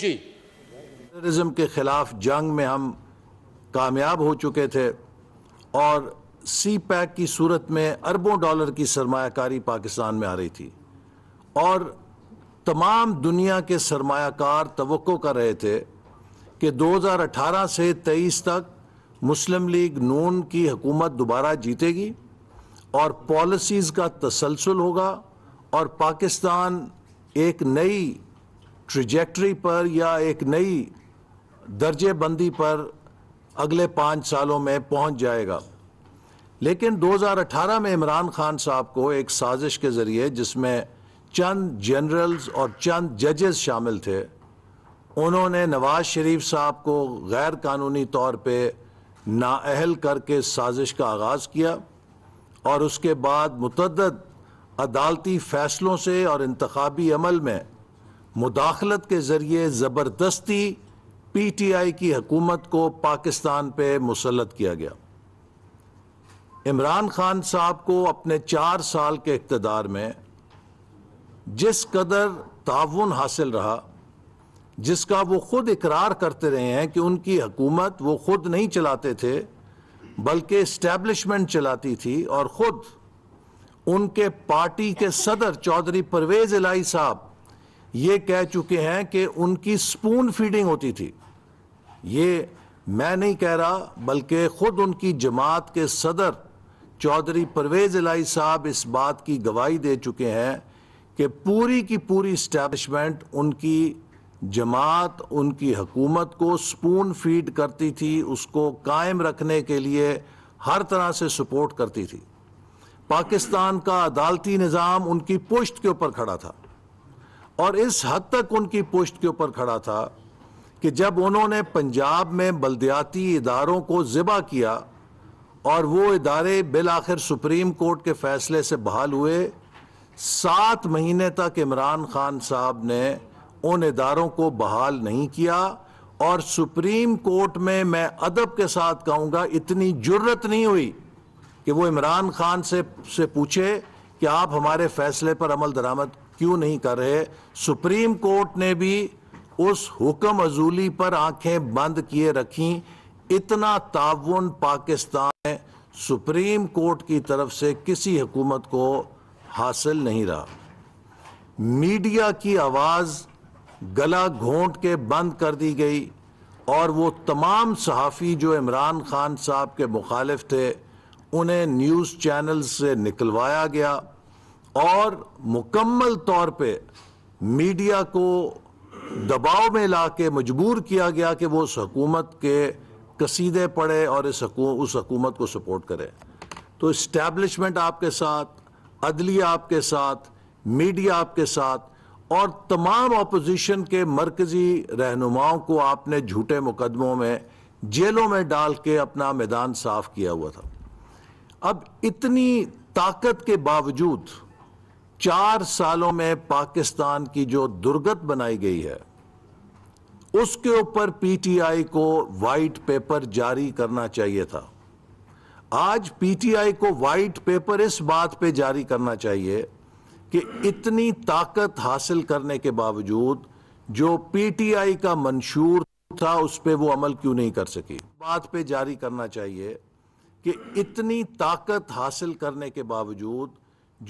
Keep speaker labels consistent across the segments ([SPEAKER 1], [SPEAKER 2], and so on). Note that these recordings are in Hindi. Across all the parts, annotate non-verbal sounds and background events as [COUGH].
[SPEAKER 1] जी टेररिज्म के खिलाफ जंग में हम कामयाब हो चुके थे और सी पैक की सूरत में अरबों डॉलर की सरमाकारी पाकिस्तान में आ रही थी और तमाम दुनिया के सरमाकार तो कर रहे थे कि 2018 से 23 तक मुस्लिम लीग नून की हुकूमत दोबारा जीतेगी और पॉलिसीज़ का तसलसल होगा और पाकिस्तान एक नई ट्रिजेक्ट्री पर या एक नई दर्जेबंदी पर अगले पाँच सालों में पहुंच जाएगा लेकिन 2018 में इमरान खान साहब को एक साजिश के ज़रिए जिसमें चंद जनरल्स और चंद जजेस शामिल थे उन्होंने नवाज शरीफ साहब को गैर कानूनी तौर पे नाअहल करके साजिश का आगाज़ किया और उसके बाद मतदद अदालती फ़ैसलों से और इंतबी अमल में मुदाखलत के ज़रिए ज़बरदस्ती पी टी आई की हकूमत को पाकिस्तान पर मुसलत किया गया इमरान खान साहब को अपने चार साल के इकतदार में जिस कदर ताउन हासिल रहा जिसका वो खुद इकरार करते रहे हैं कि उनकी हकूमत वो खुद नहीं चलाते थे बल्कि इस्टेब्लिशमेंट चलाती थी और ख़ुद उनके पार्टी के सदर चौधरी परवेज़ इलाई साहब ये कह चुके हैं कि उनकी स्पून फीडिंग होती थी ये मैं नहीं कह रहा बल्कि खुद उनकी जमात के सदर चौधरी परवेज़ इलाई साहब इस बात की गवाही दे चुके हैं कि पूरी की पूरी इस्टेबलिशमेंट उनकी जमात उनकी हकूमत को स्पून फीड करती थी उसको कायम रखने के लिए हर तरह से सपोर्ट करती थी पाकिस्तान का अदालती निज़ाम उनकी पुश्त के ऊपर खड़ा था और इस हद तक उनकी पोस्ट के ऊपर खड़ा था कि जब उन्होंने पंजाब में बलदियाती इदारों को ज़िबा किया और वो इदारे बिल आखिर सुप्रीम कोर्ट के फैसले से बहाल हुए सात महीने तक इमरान खान साहब ने उन इदारों को बहाल नहीं किया और सुप्रीम कोर्ट में मैं अदब के साथ कहूँगा इतनी जरूरत नहीं हुई कि वो इमरान खान से से पूछे कि आप हमारे फैसले पर अमल दरामद क्यों नहीं कर रहे सुप्रीम कोर्ट ने भी उस हुक्म अजूली पर आंखें बंद किए रखी इतना ताउन पाकिस्तान में सुप्रीम कोर्ट की तरफ से किसी हुकूमत को हासिल नहीं रहा मीडिया की आवाज़ गला घोंट के बंद कर दी गई और वो तमाम सहाफ़ी जो इमरान खान साहब के मुखालिफ थे उन्हें न्यूज़ चैनल से निकलवाया गया और मुकम्मल तौर पे मीडिया को दबाव में ला के मजबूर किया गया कि वो उस हकूमत के कसीदे पढ़े और इस हकू, उस हकूमत को सपोर्ट करे तो इस्टेब्लिशमेंट आपके साथ अदलिया आपके साथ मीडिया आपके साथ और तमाम अपोजिशन के मरकज़ी रहनुमाओं को आपने झूठे मुकदमों में जेलों में डाल के अपना मैदान साफ किया हुआ था अब इतनी ताकत के बावजूद चार सालों में पाकिस्तान की जो दुर्गत बनाई गई है उसके ऊपर पीटीआई को वाइट पेपर जारी करना चाहिए था आज पीटीआई को वाइट पेपर इस बात पे जारी करना चाहिए कि इतनी ताकत हासिल करने के बावजूद जो पीटीआई का मंशूर था उस पर वो अमल क्यों नहीं कर सकी बात पे जारी करना चाहिए कि इतनी ताकत हासिल करने के बावजूद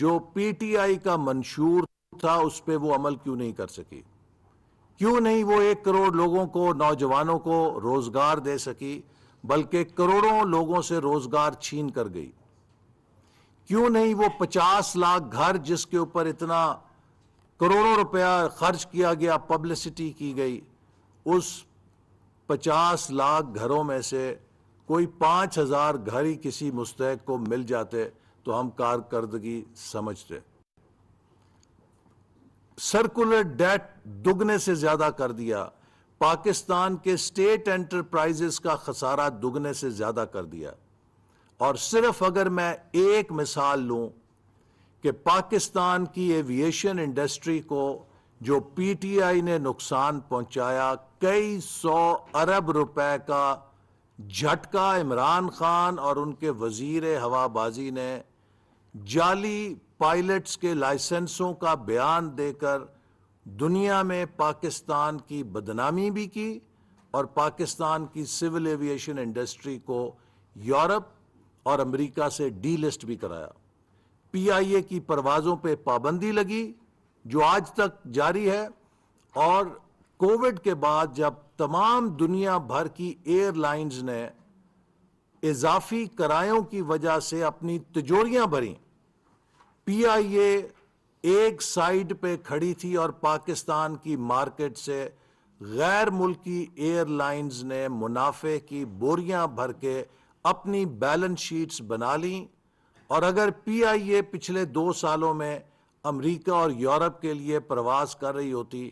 [SPEAKER 1] जो पीटीआई का मंशूर था उस पर वो अमल क्यों नहीं कर सकी क्यों नहीं वो एक करोड़ लोगों को नौजवानों को रोजगार दे सकी बल्कि करोड़ों लोगों से रोजगार छीन कर गई क्यों नहीं वो पचास लाख घर जिसके ऊपर इतना करोड़ों रुपया खर्च किया गया पब्लिसिटी की गई उस पचास लाख घरों में से कोई पाँच हज़ार घर ही किसी मुस्तक को मिल जाते तो हम कारकर्दगी समझते सर्कुलर डेट दुगने से ज्यादा कर दिया पाकिस्तान के स्टेट एंटरप्राइजेस का खसारा दुगने से ज्यादा कर दिया और सिर्फ अगर मैं एक मिसाल लूं कि पाकिस्तान की एविएशन इंडस्ट्री को जो पीटीआई ने नुकसान पहुंचाया कई सौ अरब रुपए का झटका इमरान खान और उनके वजीर हवाबाजी ने जाली पायलट्स के लाइसेंसों का बयान देकर दुनिया में पाकिस्तान की बदनामी भी की और पाकिस्तान की सिविल एविएशन इंडस्ट्री को यूरोप और अमेरिका से डीलिस्ट भी कराया पीआईए की परवाजों पे पाबंदी लगी जो आज तक जारी है और कोविड के बाद जब तमाम दुनिया भर की एयरलाइंस ने इजाफी करायों की वजह से अपनी तिजोरियां भरी पीआईए एक साइड पे खड़ी थी और पाकिस्तान की मार्केट से गैर मुल्की एयरलाइंस ने मुनाफे की बोरियां भर के अपनी बैलेंस शीट्स बना ली और अगर पीआईए पिछले दो सालों में अमेरिका और यूरोप के लिए प्रवास कर रही होती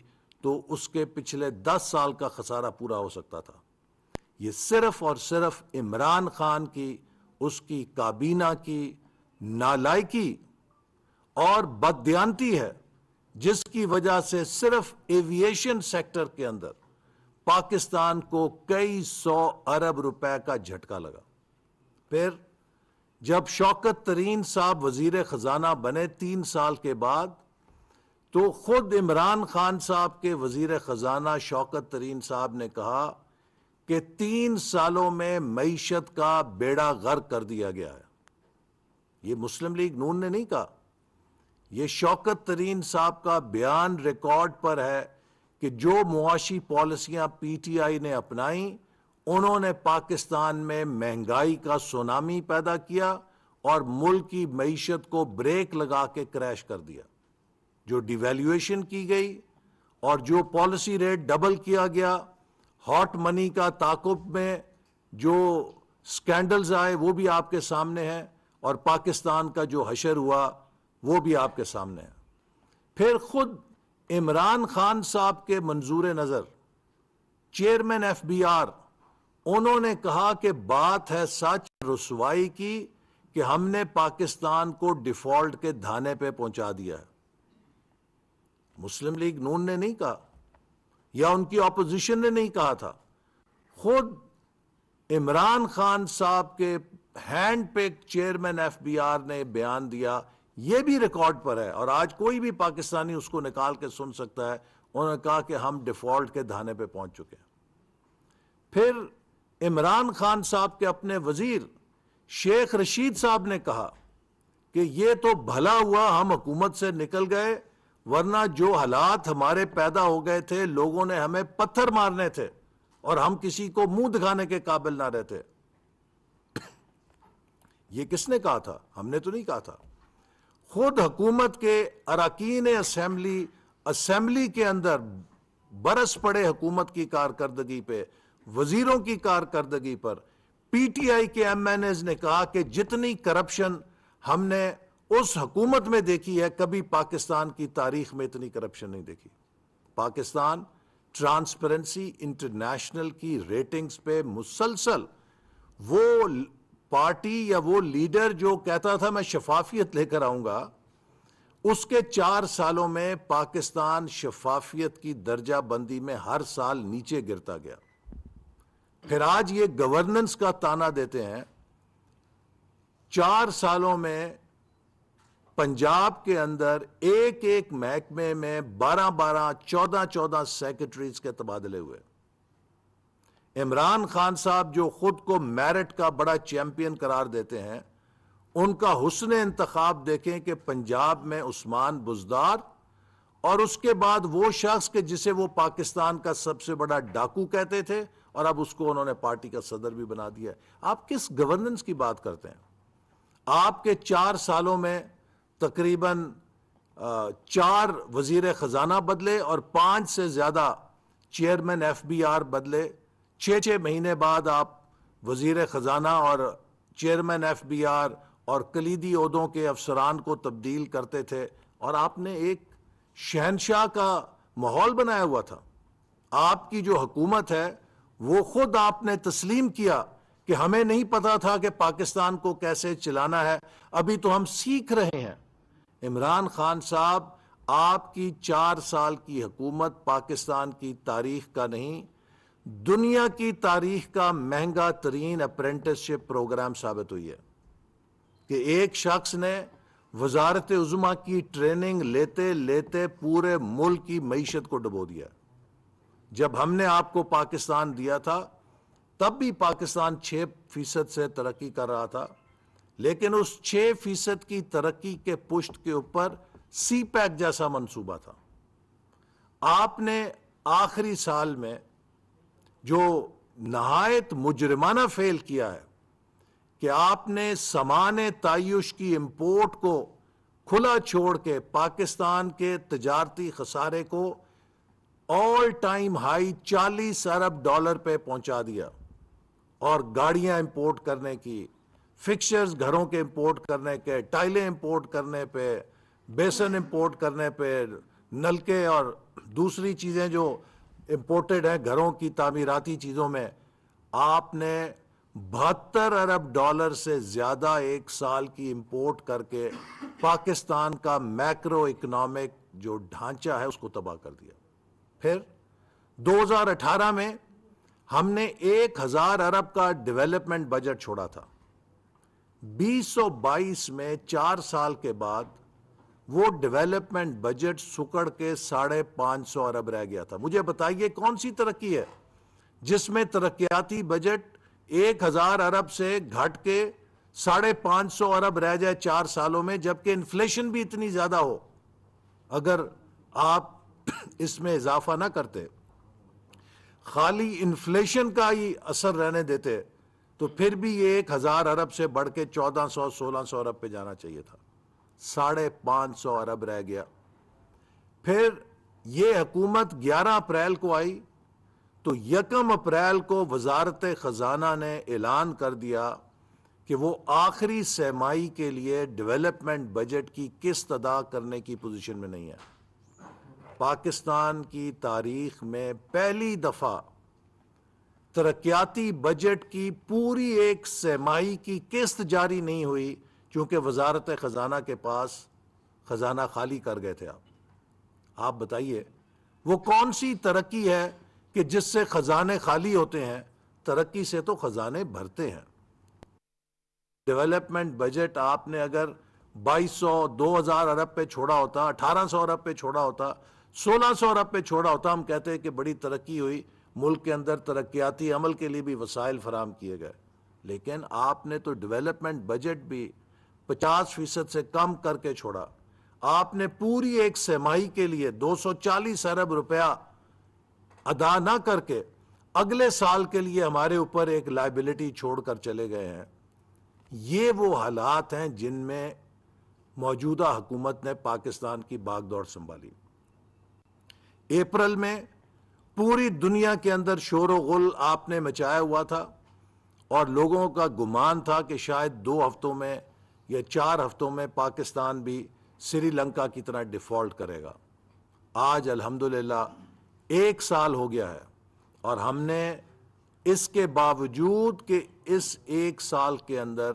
[SPEAKER 1] तो उसके पिछले दस साल का खसारा पूरा हो सकता था ये सिर्फ और सिर्फ इमरान खान की उसकी काबीना की नालायकी और बदयांती है जिसकी वजह से सिर्फ एविएशन सेक्टर के अंदर पाकिस्तान को कई सौ अरब रुपए का झटका लगा फिर जब शौकत तरीन साहब वजीर ख़जाना बने तीन साल के बाद तो खुद इमरान खान साहब के वजीर ख़जाना शौकत तरीन साहब ने कहा कि तीन सालों में मीशत का बेड़ा गर्क कर दिया गया है ये मुस्लिम लीग नून ने नहीं कहा ये शौकत तरीन साहब का बयान रिकॉर्ड पर है कि जो मुआशी पॉलिसियां पी टी आई ने अपनाई उन्होंने पाकिस्तान में महंगाई का सुनामी पैदा किया और मुल्क की मीशत को ब्रेक लगा के क्रैश कर दिया जो डिवेल्यूएशन की गई और जो पॉलिसी रेट डबल किया गया हॉट मनी का ताकुब में जो स्कैंडल्स आए वो भी आपके सामने हैं और पाकिस्तान का जो हशर हुआ वो भी आपके सामने है फिर खुद इमरान खान साहब के मंजूर नज़र चेयरमैन एफ बी आर उन्होंने कहा कि बात है सच रसवाई की कि हमने पाकिस्तान को डिफॉल्ट के धाने पे पहुंचा दिया है मुस्लिम लीग नून ने नहीं कहा या उनकी ऑपोजिशन ने नहीं कहा था खुद इमरान खान साहब के हैंड पिक चेयरमैन एफबीआर ने बयान दिया ये भी रिकॉर्ड पर है और आज कोई भी पाकिस्तानी उसको निकाल के सुन सकता है उन्होंने कहा कि हम डिफॉल्ट के धाने पे पहुंच चुके हैं फिर इमरान खान साहब के अपने वजीर शेख रशीद साहब ने कहा कि ये तो भला हुआ हम हुकूमत से निकल गए वरना जो हालात हमारे पैदा हो गए थे लोगों ने हमें पत्थर मारने थे और हम किसी को मुंह दिखाने के काबिल ना रहते [COUGHS] ये किसने कहा था हमने तो नहीं कहा था खुद हुकूमत के अरकान असम्बली असम्बली के अंदर बरस पड़े हुकूमत की कारकर्दगी पे वजीरों की कारकर्दगी पर पी टी आई के एम एन एज ने कहा कि जितनी करप्शन हमने उस हकूमत में देखी है कभी पाकिस्तान की तारीख में इतनी करप्शन नहीं देखी पाकिस्तान ट्रांसपेरेंसी इंटरनेशनल की रेटिंग्स पे मुसलसल वो पार्टी या वो लीडर जो कहता था मैं शफाफियत लेकर आऊंगा उसके चार सालों में पाकिस्तान शफाफियत की दर्जा बंदी में हर साल नीचे गिरता गया फिर आज ये गवर्नेंस का ताना देते हैं चार सालों में पंजाब के अंदर एक एक महकमे में बारह बारह चौदह चौदह सेक्रेटरीज के तबादले हुए इमरान खान साहब जो खुद को मेरिट का बड़ा चैंपियन करार देते हैं उनका हुसन इंतखब देखें कि पंजाब में उस्मान बुजदार और उसके बाद वो शख्स के जिसे वो पाकिस्तान का सबसे बड़ा डाकू कहते थे और अब उसको उन्होंने पार्टी का सदर भी बना दिया आप किस गवर्नेंस की बात करते हैं आपके चार सालों में तकरीबन चार वजीर ख़जाना बदले और पांच से ज़्यादा चेयरमैन एफ बी आर बदले छः छः महीने बाद आप वजीर ख़जाना और चेयरमैन एफ बी आर और कलीदी उहदों के अफसरान को तब्दील करते थे और आपने एक शहनशाह का माहौल बनाया हुआ था आपकी जो हकूमत है वो खुद आपने तस्लीम किया कि हमें नहीं पता था कि पाकिस्तान को कैसे चलाना है अभी तो हम सीख रहे हैं इमरान खान साहब आपकी चार साल की हकूमत पाकिस्तान की तारीख का नहीं दुनिया की तारीख का महंगा तरीन अप्रेंटिसशिप प्रोग्राम साबित हुई है कि एक शख्स ने वजारत उजमा की ट्रेनिंग लेते लेते पूरे मुल्क की मीशत को डुबो दिया जब हमने आपको पाकिस्तान दिया था तब भी पाकिस्तान छः फीसद से तरक्की कर रहा था लेकिन उस छः फीसद की तरक्की के पुष्ट के ऊपर सी पैक जैसा मनसूबा था आपने आखिरी साल में जो नहायत मुजरमाना फेल किया है कि आपने समान तयुश की इम्पोर्ट को खुला छोड़ के पाकिस्तान के तजारती खसारे को ऑल टाइम हाई चालीस अरब डॉलर पे पहुंचा दिया और गाड़ियां इंपोर्ट करने की फिक्सर्स घरों के इंपोर्ट करने के टाइलें इंपोर्ट करने पे बेसन इंपोर्ट करने पे नलके और दूसरी चीज़ें जो इम्पोर्टेड हैं घरों की तामीराती चीज़ों में आपने बहत्तर अरब डॉलर से ज़्यादा एक साल की इंपोर्ट करके पाकिस्तान का मैक्रो इकोनॉमिक जो ढांचा है उसको तबाह कर दिया फिर 2018 में हमने 1000 अरब का डेवलपमेंट बजट छोड़ा था 2022 में चार साल के बाद वो डेवलपमेंट बजट सुकड़ के साढ़े पांच सौ अरब रह गया था मुझे बताइए कौन सी तरक्की है जिसमें तरक्याती बजट एक हजार अरब से घट के साढ़े पांच सौ अरब रह जाए चार सालों में जबकि इन्फ्लेशन भी इतनी ज़्यादा हो अगर आप [COUGHS] इसमें इजाफा ना करते खाली इन्फ्लेशन का ही असर रहने देते तो फिर भी ये एक हज़ार अरब से बढ़ के चौदह सौ सोलह सौ अरब पे जाना चाहिए था साढ़े पांच सौ अरब रह गया फिर यह हुकूमत ग्यारह अप्रैल को आई तो यकम अप्रैल को वजारत ख़जाना ने ऐलान कर दिया कि वो आखिरी सहमाई के लिए डेवलपमेंट बजट की किस्त अदा करने की पोजीशन में नहीं है पाकिस्तान की तारीख में पहली दफ़ा तरक्याती बजट की पूरी एक सहमाही की किस्त जारी नहीं हुई क्योंकि वजारत ख़जाना के पास ख़जाना खाली कर गए थे आप आप बताइए वो कौन सी तरक्की है कि जिससे ख़जाने खाली होते हैं तरक्की से तो ख़जाने भरते हैं डेवलपमेंट बजट आपने अगर 2200 2000 अरब पे छोड़ा होता 1800 अरब पे छोड़ा होता 1600 अरब पे छोड़ा होता हम कहते हैं कि बड़ी तरक्की हुई मुल्क के अंदर तरक्याती अमल के लिए भी वसाइल फराम किए गए लेकिन आपने तो डेवलपमेंट बजट भी पचास फीसद से कम करके छोड़ा आपने पूरी एक सेमाई के लिए 240 अरब रुपया अदा ना करके अगले साल के लिए हमारे ऊपर एक लाइबिलिटी छोड़कर चले गए हैं ये वो हालात हैं जिनमें मौजूदा हुकूमत ने पाकिस्तान की बागदौड़ संभाली अप्रैल में पूरी दुनिया के अंदर शोर गुल आपने मचाया हुआ था और लोगों का गुमान था कि शायद दो हफ्तों में या चार हफ्तों में पाकिस्तान भी श्रीलंका की तरह डिफ़ॉल्ट करेगा आज अल्हम्दुलिल्लाह एक साल हो गया है और हमने इसके बावजूद के इस एक साल के अंदर